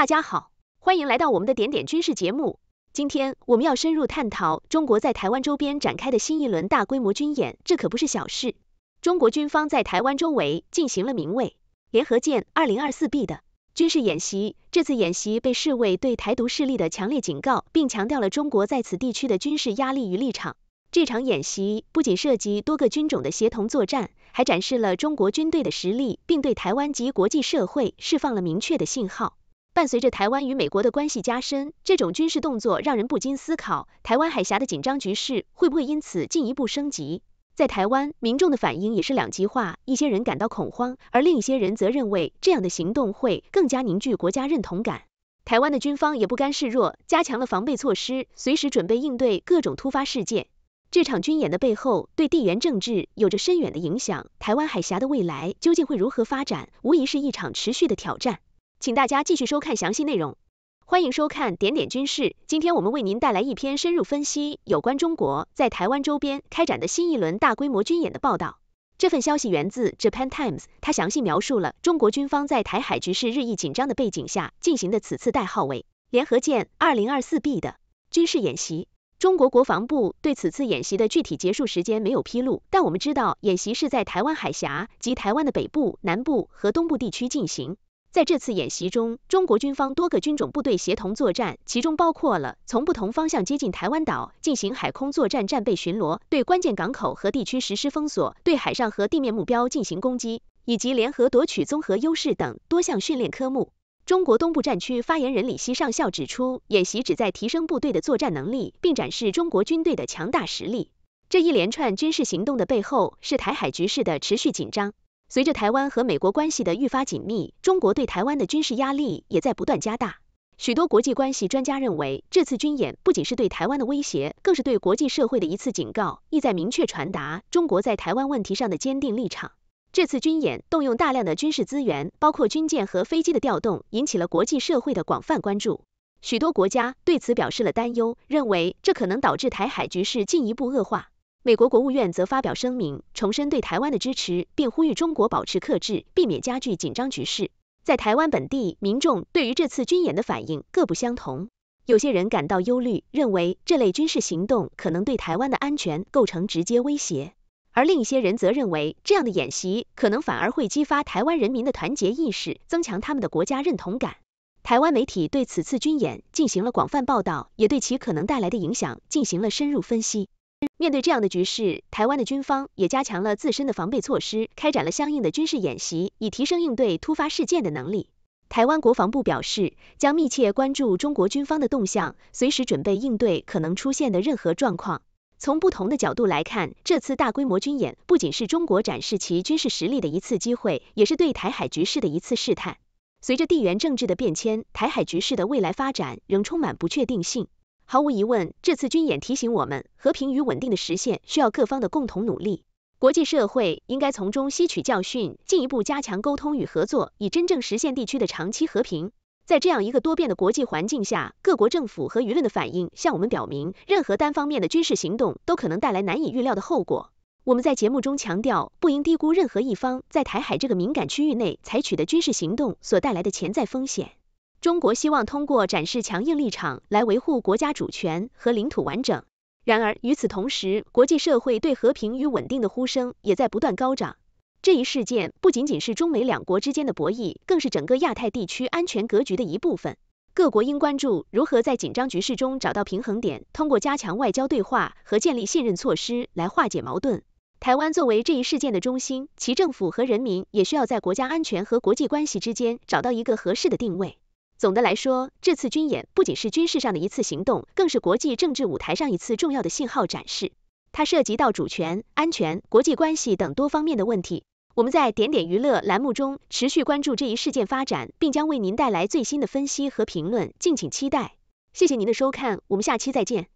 大家好，欢迎来到我们的点点军事节目。今天我们要深入探讨中国在台湾周边展开的新一轮大规模军演，这可不是小事。中国军方在台湾周围进行了名为“联合舰二零二四 B” 的军事演习，这次演习被视为对台独势力的强烈警告，并强调了中国在此地区的军事压力与立场。这场演习不仅涉及多个军种的协同作战，还展示了中国军队的实力，并对台湾及国际社会释放了明确的信号。伴随着台湾与美国的关系加深，这种军事动作让人不禁思考，台湾海峡的紧张局势会不会因此进一步升级？在台湾，民众的反应也是两极化，一些人感到恐慌，而另一些人则认为这样的行动会更加凝聚国家认同感。台湾的军方也不甘示弱，加强了防备措施，随时准备应对各种突发事件。这场军演的背后，对地缘政治有着深远的影响。台湾海峡的未来究竟会如何发展，无疑是一场持续的挑战。请大家继续收看详细内容。欢迎收看点点军事，今天我们为您带来一篇深入分析有关中国在台湾周边开展的新一轮大规模军演的报道。这份消息源自 Japan Times，它详细描述了中国军方在台海局势日益紧张的背景下进行的此次代号为“联合舰二零二四 B” 的军事演习。中国国防部对此次演习的具体结束时间没有披露，但我们知道演习是在台湾海峡及台湾的北部、南部和东部地区进行。在这次演习中，中国军方多个军种部队协同作战，其中包括了从不同方向接近台湾岛、进行海空作战战备巡逻、对关键港口和地区实施封锁、对海上和地面目标进行攻击，以及联合夺取综合优势等多项训练科目。中国东部战区发言人李希上校指出，演习旨在提升部队的作战能力，并展示中国军队的强大实力。这一连串军事行动的背后，是台海局势的持续紧张。随着台湾和美国关系的愈发紧密，中国对台湾的军事压力也在不断加大。许多国际关系专家认为，这次军演不仅是对台湾的威胁，更是对国际社会的一次警告，意在明确传达中国在台湾问题上的坚定立场。这次军演动用大量的军事资源，包括军舰和飞机的调动，引起了国际社会的广泛关注。许多国家对此表示了担忧，认为这可能导致台海局势进一步恶化。美国国务院则发表声明，重申对台湾的支持，并呼吁中国保持克制，避免加剧紧张局势。在台湾本地，民众对于这次军演的反应各不相同。有些人感到忧虑，认为这类军事行动可能对台湾的安全构成直接威胁；而另一些人则认为，这样的演习可能反而会激发台湾人民的团结意识，增强他们的国家认同感。台湾媒体对此次军演进行了广泛报道，也对其可能带来的影响进行了深入分析。面对这样的局势，台湾的军方也加强了自身的防备措施，开展了相应的军事演习，以提升应对突发事件的能力。台湾国防部表示，将密切关注中国军方的动向，随时准备应对可能出现的任何状况。从不同的角度来看，这次大规模军演不仅是中国展示其军事实力的一次机会，也是对台海局势的一次试探。随着地缘政治的变迁，台海局势的未来发展仍充满不确定性。毫无疑问，这次军演提醒我们，和平与稳定的实现需要各方的共同努力。国际社会应该从中吸取教训，进一步加强沟通与合作，以真正实现地区的长期和平。在这样一个多变的国际环境下，各国政府和舆论的反应向我们表明，任何单方面的军事行动都可能带来难以预料的后果。我们在节目中强调，不应低估任何一方在台海这个敏感区域内采取的军事行动所带来的潜在风险。中国希望通过展示强硬立场来维护国家主权和领土完整。然而，与此同时，国际社会对和平与稳定的呼声也在不断高涨。这一事件不仅仅是中美两国之间的博弈，更是整个亚太地区安全格局的一部分。各国应关注如何在紧张局势中找到平衡点，通过加强外交对话和建立信任措施来化解矛盾。台湾作为这一事件的中心，其政府和人民也需要在国家安全和国际关系之间找到一个合适的定位。总的来说，这次军演不仅是军事上的一次行动，更是国际政治舞台上一次重要的信号展示。它涉及到主权、安全、国际关系等多方面的问题。我们在点点娱乐栏目中持续关注这一事件发展，并将为您带来最新的分析和评论，敬请期待。谢谢您的收看，我们下期再见。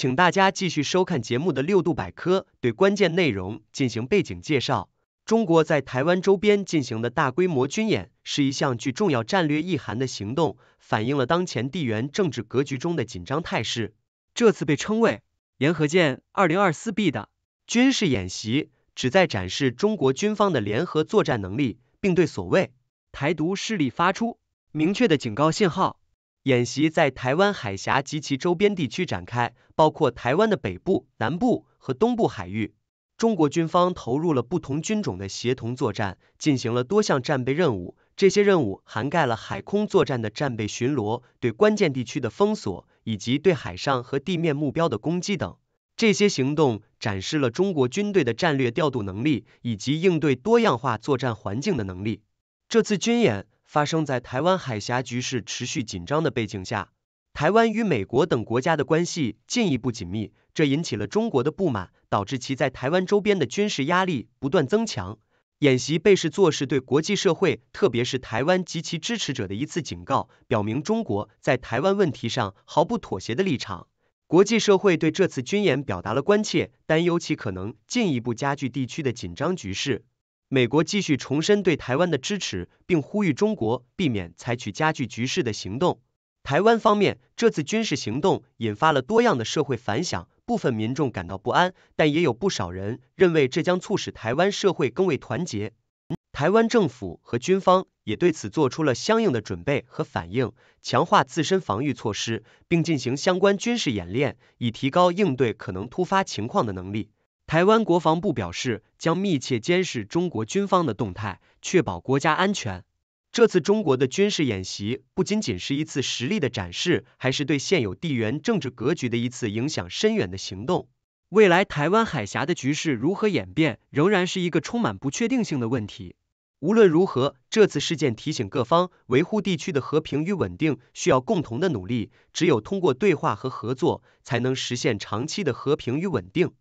请大家继续收看节目的六度百科，对关键内容进行背景介绍。中国在台湾周边进行的大规模军演是一项具重要战略意涵的行动，反映了当前地缘政治格局中的紧张态势。这次被称为“沿河舰 2024B” 的军事演习，旨在展示中国军方的联合作战能力，并对所谓“台独”势力发出明确的警告信号。演习在台湾海峡及其周边地区展开，包括台湾的北部、南部和东部海域。中国军方投入了不同军种的协同作战，进行了多项战备任务。这些任务涵盖了海空作战的战备巡逻、对关键地区的封锁，以及对海上和地面目标的攻击等。这些行动展示了中国军队的战略调度能力以及应对多样化作战环境的能力。这次军演。发生在台湾海峡局势持续紧张的背景下，台湾与美国等国家的关系进一步紧密，这引起了中国的不满，导致其在台湾周边的军事压力不断增强。演习被视作是对国际社会，特别是台湾及其支持者的一次警告，表明中国在台湾问题上毫不妥协的立场。国际社会对这次军演表达了关切，担忧其可能进一步加剧地区的紧张局势。美国继续重申对台湾的支持，并呼吁中国避免采取加剧局势的行动。台湾方面，这次军事行动引发了多样的社会反响，部分民众感到不安，但也有不少人认为这将促使台湾社会更为团结。台湾政府和军方也对此做出了相应的准备和反应，强化自身防御措施，并进行相关军事演练，以提高应对可能突发情况的能力。台湾国防部表示，将密切监视中国军方的动态，确保国家安全。这次中国的军事演习不仅仅是一次实力的展示，还是对现有地缘政治格局的一次影响深远的行动。未来台湾海峡的局势如何演变，仍然是一个充满不确定性的问题。无论如何，这次事件提醒各方，维护地区的和平与稳定需要共同的努力。只有通过对话和合作，才能实现长期的和平与稳定。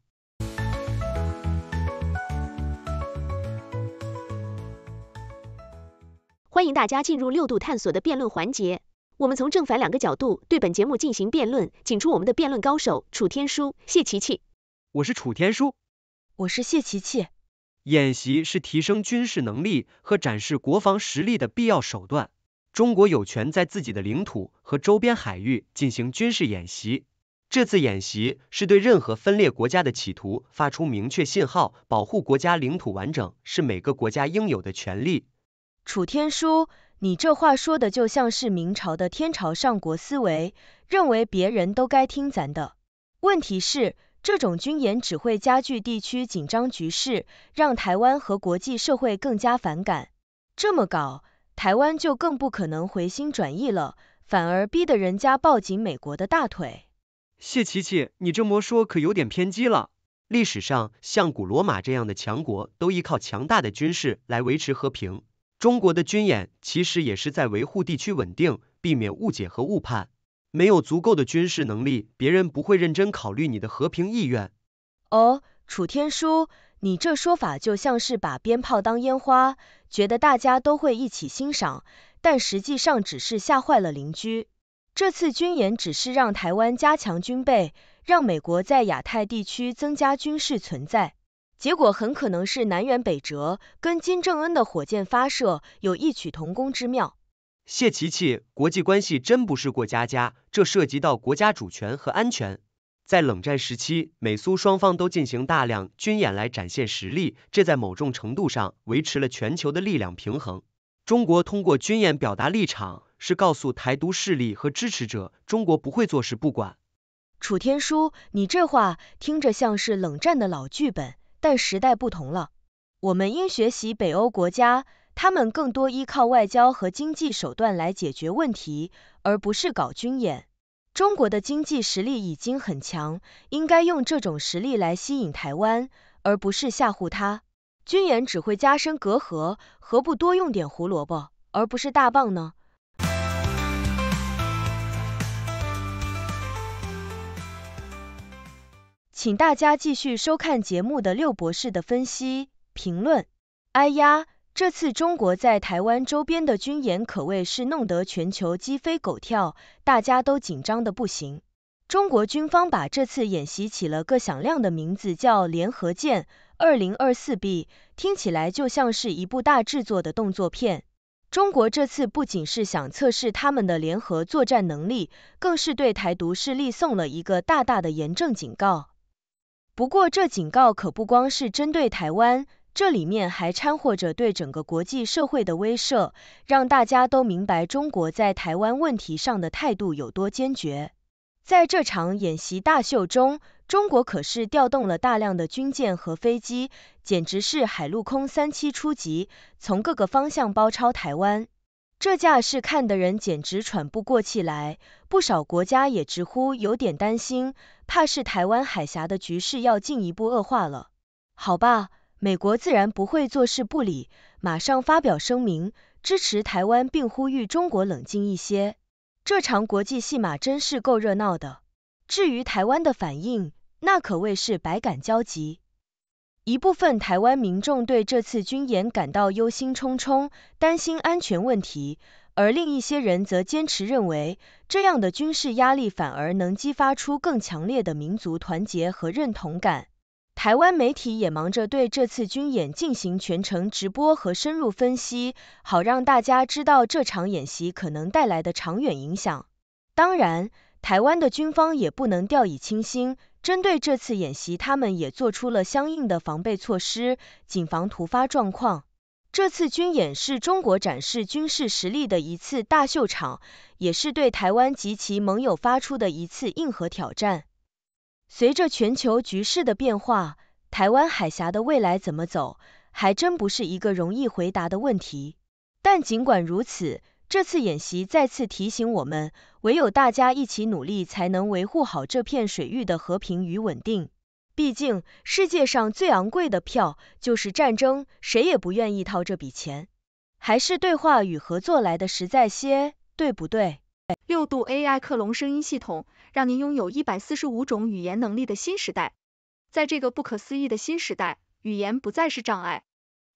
欢迎大家进入六度探索的辩论环节。我们从正反两个角度对本节目进行辩论，请出我们的辩论高手楚天舒、谢琪琪。我是楚天舒，我是谢琪琪。演习是提升军事能力和展示国防实力的必要手段。中国有权在自己的领土和周边海域进行军事演习。这次演习是对任何分裂国家的企图发出明确信号，保护国家领土完整是每个国家应有的权利。楚天舒，你这话说的就像是明朝的天朝上国思维，认为别人都该听咱的。问题是，这种军演只会加剧地区紧张局势，让台湾和国际社会更加反感。这么搞，台湾就更不可能回心转意了，反而逼得人家抱紧美国的大腿。谢琪琪，你这么说可有点偏激了。历史上，像古罗马这样的强国，都依靠强大的军事来维持和平。中国的军演其实也是在维护地区稳定，避免误解和误判。没有足够的军事能力，别人不会认真考虑你的和平意愿。哦，楚天舒，你这说法就像是把鞭炮当烟花，觉得大家都会一起欣赏，但实际上只是吓坏了邻居。这次军演只是让台湾加强军备，让美国在亚太地区增加军事存在。结果很可能是南辕北辙，跟金正恩的火箭发射有异曲同工之妙。谢琪琪，国际关系真不是过家家，这涉及到国家主权和安全。在冷战时期，美苏双方都进行大量军演来展现实力，这在某种程度上维持了全球的力量平衡。中国通过军演表达立场，是告诉台独势力和支持者，中国不会坐视不管。楚天舒，你这话听着像是冷战的老剧本。但时代不同了，我们应学习北欧国家，他们更多依靠外交和经济手段来解决问题，而不是搞军演。中国的经济实力已经很强，应该用这种实力来吸引台湾，而不是吓唬他。军演只会加深隔阂，何不多用点胡萝卜，而不是大棒呢？请大家继续收看节目的六博士的分析评论。哎呀，这次中国在台湾周边的军演可谓是弄得全球鸡飞狗跳，大家都紧张的不行。中国军方把这次演习起了个响亮的名字叫联合舰二零二四 B，听起来就像是一部大制作的动作片。中国这次不仅是想测试他们的联合作战能力，更是对台独势力送了一个大大的严正警告。不过，这警告可不光是针对台湾，这里面还掺和着对整个国际社会的威慑，让大家都明白中国在台湾问题上的态度有多坚决。在这场演习大秀中，中国可是调动了大量的军舰和飞机，简直是海陆空三栖出击，从各个方向包抄台湾。这架势看的人简直喘不过气来，不少国家也直呼有点担心，怕是台湾海峡的局势要进一步恶化了。好吧，美国自然不会坐视不理，马上发表声明支持台湾，并呼吁中国冷静一些。这场国际戏码真是够热闹的。至于台湾的反应，那可谓是百感交集。一部分台湾民众对这次军演感到忧心忡忡，担心安全问题；而另一些人则坚持认为，这样的军事压力反而能激发出更强烈的民族团结和认同感。台湾媒体也忙着对这次军演进行全程直播和深入分析，好让大家知道这场演习可能带来的长远影响。当然，台湾的军方也不能掉以轻心。针对这次演习，他们也做出了相应的防备措施，谨防突发状况。这次军演是中国展示军事实力的一次大秀场，也是对台湾及其盟友发出的一次硬核挑战。随着全球局势的变化，台湾海峡的未来怎么走，还真不是一个容易回答的问题。但尽管如此，这次演习再次提醒我们，唯有大家一起努力，才能维护好这片水域的和平与稳定。毕竟，世界上最昂贵的票就是战争，谁也不愿意掏这笔钱。还是对话与合作来的实在些，对不对？六度 AI 克隆声音系统，让您拥有一百四十五种语言能力的新时代。在这个不可思议的新时代，语言不再是障碍。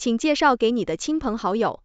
请介绍给你的亲朋好友。